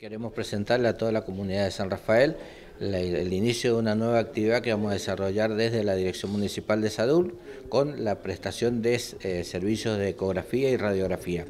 Queremos presentarle a toda la comunidad de San Rafael el inicio de una nueva actividad que vamos a desarrollar desde la Dirección Municipal de Salud con la prestación de eh, servicios de ecografía y radiografía.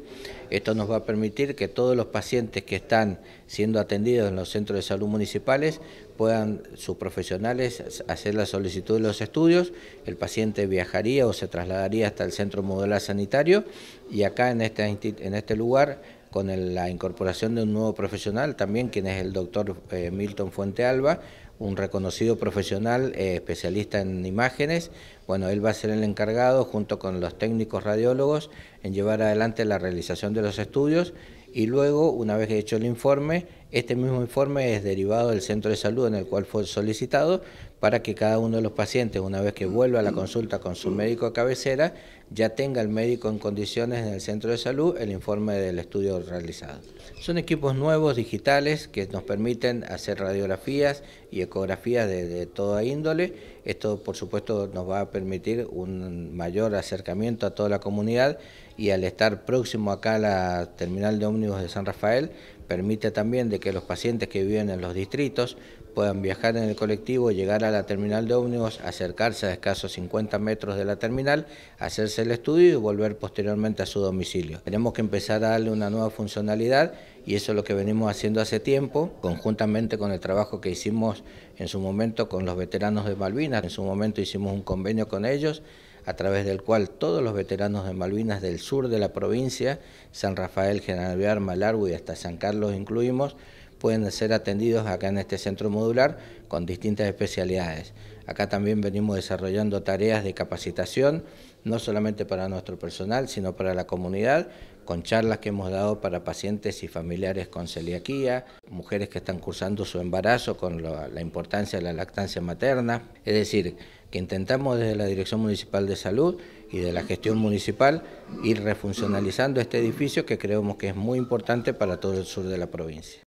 Esto nos va a permitir que todos los pacientes que están siendo atendidos en los centros de salud municipales puedan sus profesionales hacer la solicitud de los estudios, el paciente viajaría o se trasladaría hasta el centro modular sanitario y acá en este, en este lugar con la incorporación de un nuevo profesional también, quien es el doctor eh, Milton Fuente Alba, un reconocido profesional eh, especialista en imágenes. Bueno, él va a ser el encargado, junto con los técnicos radiólogos, en llevar adelante la realización de los estudios y luego, una vez hecho el informe, este mismo informe es derivado del centro de salud en el cual fue solicitado para que cada uno de los pacientes, una vez que vuelva a la consulta con su médico de cabecera, ya tenga el médico en condiciones en el centro de salud el informe del estudio realizado. Son equipos nuevos, digitales, que nos permiten hacer radiografías y ecografías de, de toda índole. Esto, por supuesto, nos va a permitir un mayor acercamiento a toda la comunidad y al estar próximo acá a la terminal de ómnibus de San Rafael, Permite también de que los pacientes que viven en los distritos puedan viajar en el colectivo, llegar a la terminal de ómnibus, acercarse a escasos 50 metros de la terminal, hacerse el estudio y volver posteriormente a su domicilio. Tenemos que empezar a darle una nueva funcionalidad y eso es lo que venimos haciendo hace tiempo, conjuntamente con el trabajo que hicimos en su momento con los veteranos de Malvinas. En su momento hicimos un convenio con ellos a través del cual todos los veteranos de Malvinas del sur de la provincia, San Rafael, General Alvear, Malargo y hasta San Carlos incluimos, pueden ser atendidos acá en este centro modular con distintas especialidades. Acá también venimos desarrollando tareas de capacitación, no solamente para nuestro personal, sino para la comunidad, con charlas que hemos dado para pacientes y familiares con celiaquía, mujeres que están cursando su embarazo con la, importancia de la lactancia materna. Es decir, que intentamos desde la Dirección Municipal de Salud y de la gestión municipal ir refuncionalizando este edificio que creemos que es muy importante para todo el sur de la provincia.